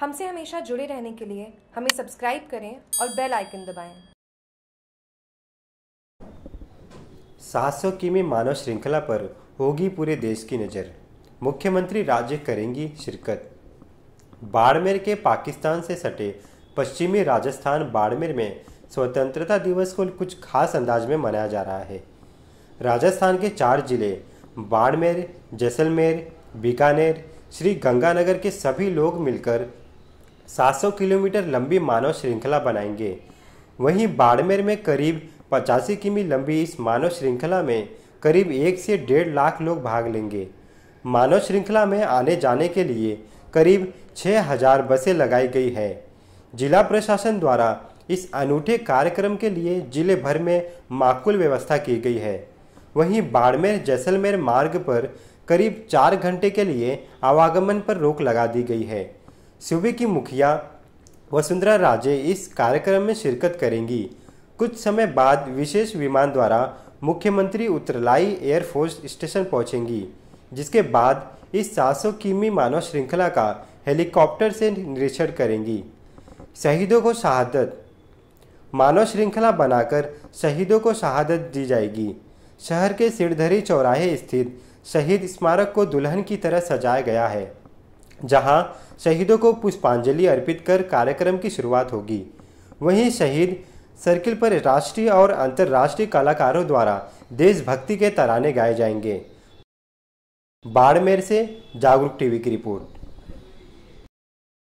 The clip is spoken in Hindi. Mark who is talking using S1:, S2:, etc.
S1: हमसे हमेशा जुड़े रहने के लिए हमें सब्सक्राइब करें और बेल आइकन दबाएं। सात सौ किमी मानव श्रृंखला पर होगी पूरे देश की नज़र मुख्यमंत्री राज्य करेंगी शिरकत बाड़मेर के पाकिस्तान से सटे पश्चिमी राजस्थान बाड़मेर में स्वतंत्रता दिवस को कुछ खास अंदाज में मनाया जा रहा है राजस्थान के चार जिले बाड़मेर जैसलमेर बीकानेर श्री गंगानगर के सभी लोग मिलकर 700 किलोमीटर लंबी मानव श्रृंखला बनाएंगे वहीं बाड़मेर में करीब पचासी किमी लंबी इस मानव श्रृंखला में करीब एक से डेढ़ लाख लोग भाग लेंगे मानव श्रृंखला में आने जाने के लिए करीब 6000 बसें लगाई गई है जिला प्रशासन द्वारा इस अनूठे कार्यक्रम के लिए जिले भर में माकूल व्यवस्था की गई है वहीं बाड़मेर जैसलमेर मार्ग पर करीब चार घंटे के लिए आवागमन पर रोक लगा दी गई है सूबे की मुखिया वसुंधरा राजे इस कार्यक्रम में शिरकत करेंगी कुछ समय बाद विशेष विमान द्वारा मुख्यमंत्री उत्तरलाई एयरफोर्स स्टेशन पहुंचेंगी जिसके बाद इस सौ किमी मानव श्रृंखला का हेलीकॉप्टर से निरीक्षण करेंगी शहीदों को शहादत मानव श्रृंखला बनाकर शहीदों को शहादत दी जाएगी शहर के सिरधरी चौराहे स्थित शहीद स्मारक को दुल्हन की तरह सजाया गया है जहां शहीदों को पुष्पांजलि अर्पित कर कार्यक्रम की शुरुआत होगी वहीं शहीद सर्किल पर राष्ट्रीय और अंतर्राष्ट्रीय कलाकारों द्वारा देशभक्ति के तराने गाए जाएंगे बाड़मेर से जागरूक टीवी की रिपोर्ट